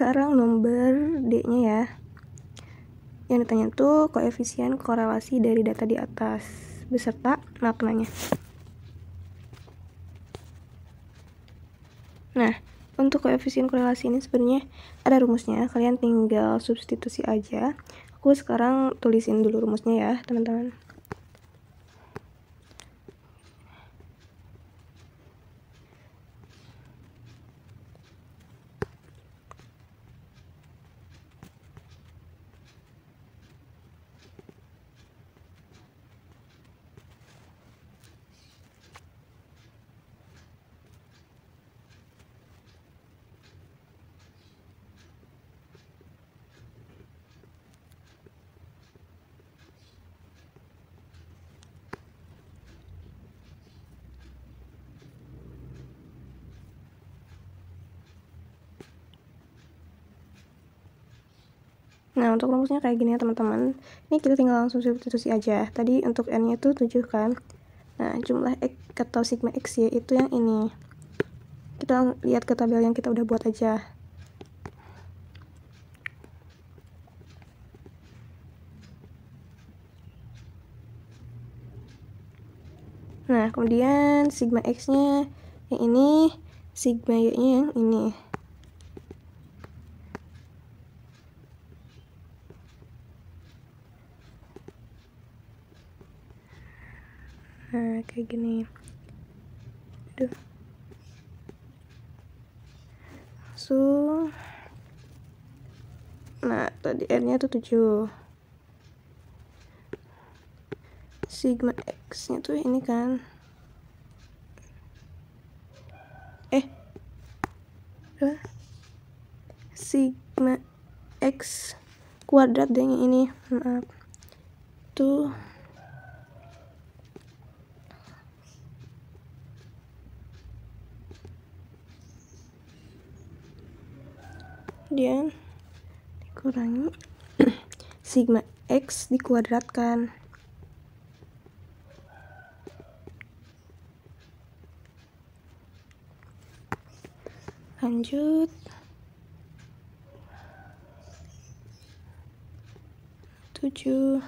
sekarang nomor D-nya ya. Yang ditanya tuh koefisien korelasi dari data di atas beserta maknanya. Nah, untuk koefisien korelasi ini sebenarnya ada rumusnya. Kalian tinggal substitusi aja. Aku sekarang tulisin dulu rumusnya ya, teman-teman. Nah, untuk rumusnya kayak gini ya, teman-teman. Ini kita tinggal langsung substitusi aja. Tadi untuk N-nya itu 7 kan. Nah, jumlah X atau sigma X ya, itu yang ini. Kita lihat ke tabel yang kita udah buat aja. Nah, kemudian sigma X-nya yang ini, sigma Y-nya yang ini. kayak gini aduh langsung nah tadi R nya tuh 7 sigma X nya tuh ini kan eh apa? sigma X kuadrat deh yang ini maaf tuh kemudian dikurangi sigma x dikuadratkan lanjut tujuh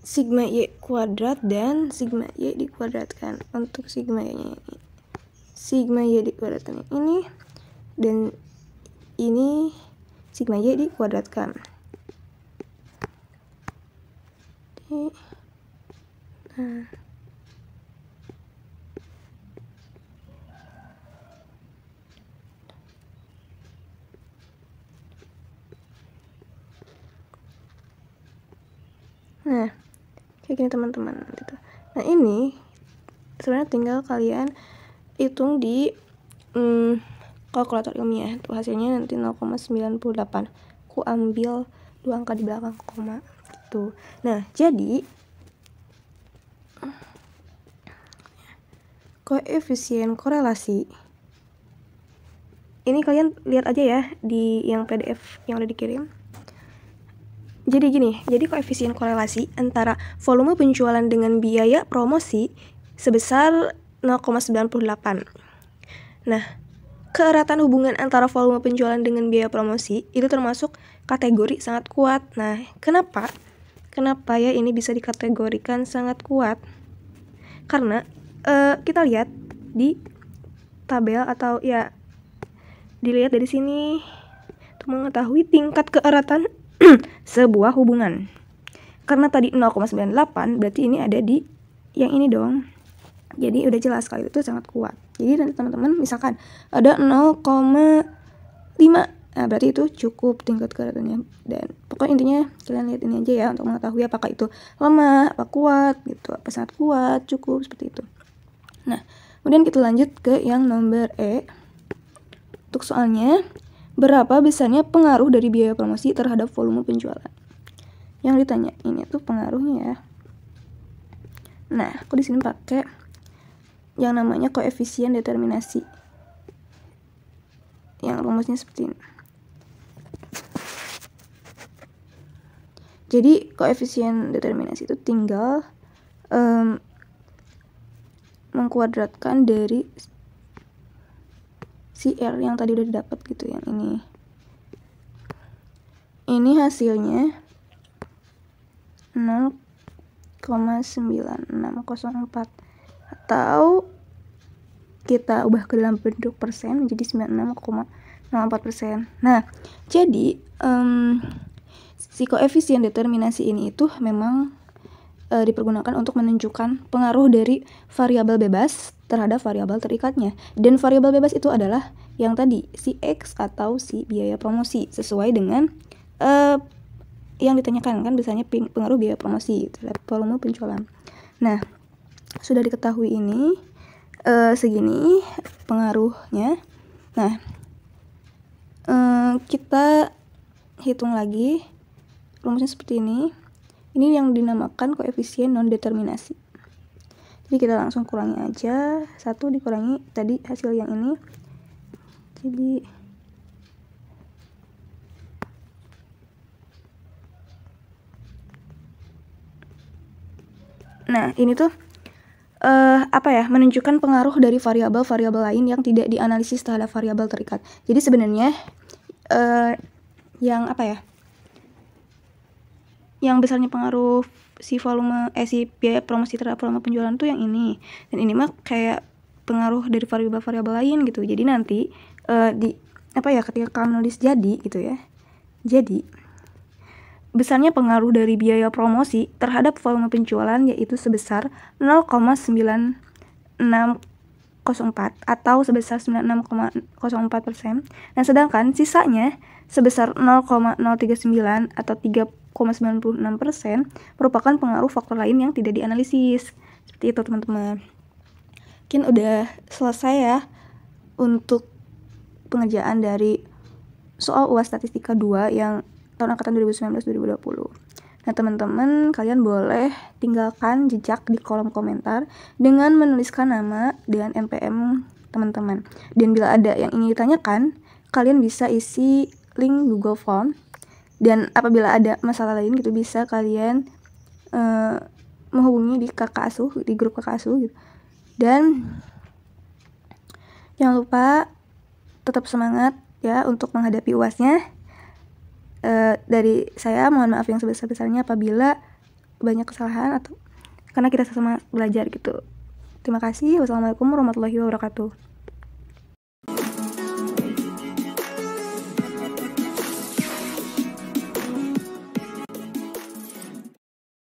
sigma y kuadrat dan sigma y dikuadratkan untuk sigma y nya ini sigma y di yang ini dan ini sigma y di nah Nah, kayak gini teman-teman gitu. Nah, ini sebenarnya tinggal kalian hitung di hmm, kalkulator ilmiah tuh hasilnya nanti 0,98 ku ambil dua angka di belakang koma gitu nah jadi koefisien korelasi ini kalian lihat aja ya di yang PDF yang udah dikirim. Jadi gini, jadi koefisien korelasi antara volume penjualan dengan biaya promosi sebesar 0,98. Nah, keeratan hubungan antara volume penjualan dengan biaya promosi itu termasuk kategori sangat kuat. Nah, kenapa? Kenapa ya ini bisa dikategorikan sangat kuat? Karena uh, kita lihat di tabel atau ya dilihat dari sini untuk mengetahui tingkat keeratan sebuah hubungan. Karena tadi 0,98 berarti ini ada di yang ini dong. Jadi udah jelas kalau itu sangat kuat. Jadi nanti teman-teman misalkan ada 0,5 Nah, berarti itu cukup tingkat keratannya dan pokoknya intinya kalian lihat ini aja ya untuk mengetahui apakah itu lemah, apa kuat gitu, apa sangat kuat, cukup seperti itu. Nah, kemudian kita lanjut ke yang nomor E. Untuk soalnya, berapa besarnya pengaruh dari biaya promosi terhadap volume penjualan? Yang ditanya ini tuh pengaruhnya ya. Nah, aku di sini pakai yang namanya koefisien determinasi yang rumusnya seperti ini jadi koefisien determinasi itu tinggal um, mengkuadratkan dari si R yang tadi udah didapat gitu yang ini ini hasilnya 0,9604 atau kita ubah ke dalam bentuk persen menjadi 96,04 persen. Nah, jadi um, si koefisien determinasi ini itu memang uh, dipergunakan untuk menunjukkan pengaruh dari variabel bebas terhadap variabel terikatnya. Dan variabel bebas itu adalah yang tadi si x atau si biaya promosi sesuai dengan uh, yang ditanyakan kan biasanya pengaruh biaya promosi terhadap volume penjualan. Nah, sudah diketahui ini uh, segini pengaruhnya. Nah, uh, kita hitung lagi rumusnya seperti ini. Ini yang dinamakan koefisien non-determinasi. Jadi kita langsung kurangi aja. Satu dikurangi tadi hasil yang ini. Jadi Nah, ini tuh uh, apa ya menunjukkan pengaruh dari variabel-variabel lain yang tidak dianalisis terhadap variabel terikat. Jadi sebenarnya uh, yang apa ya? Yang besarnya pengaruh si volume eh si biaya promosi terhadap volume penjualan tuh yang ini. Dan ini mah kayak pengaruh dari variabel-variabel lain gitu. Jadi nanti uh, di apa ya ketika kamu nulis jadi gitu ya. Jadi besarnya pengaruh dari biaya promosi terhadap volume penjualan yaitu sebesar 0,9604 atau sebesar 96,04 persen. Nah, sedangkan sisanya sebesar 0,039 atau 3,96 persen merupakan pengaruh faktor lain yang tidak dianalisis. Seperti itu, teman-teman. Mungkin udah selesai ya untuk pengerjaan dari soal UAS Statistika 2 yang tahun angkatan 2019-2020. Nah, teman-teman, kalian boleh tinggalkan jejak di kolom komentar dengan menuliskan nama dan NPM teman-teman. Dan bila ada yang ingin ditanyakan, kalian bisa isi link Google Form. Dan apabila ada masalah lain gitu bisa kalian uh, menghubungi di kakak asuh, di grup kakak asuh gitu. Dan jangan lupa tetap semangat ya untuk menghadapi UASnya. Eh, dari saya mohon maaf yang sebesar-besarnya apabila banyak kesalahan atau karena kita sama belajar gitu. Terima kasih. Wassalamualaikum warahmatullahi wabarakatuh.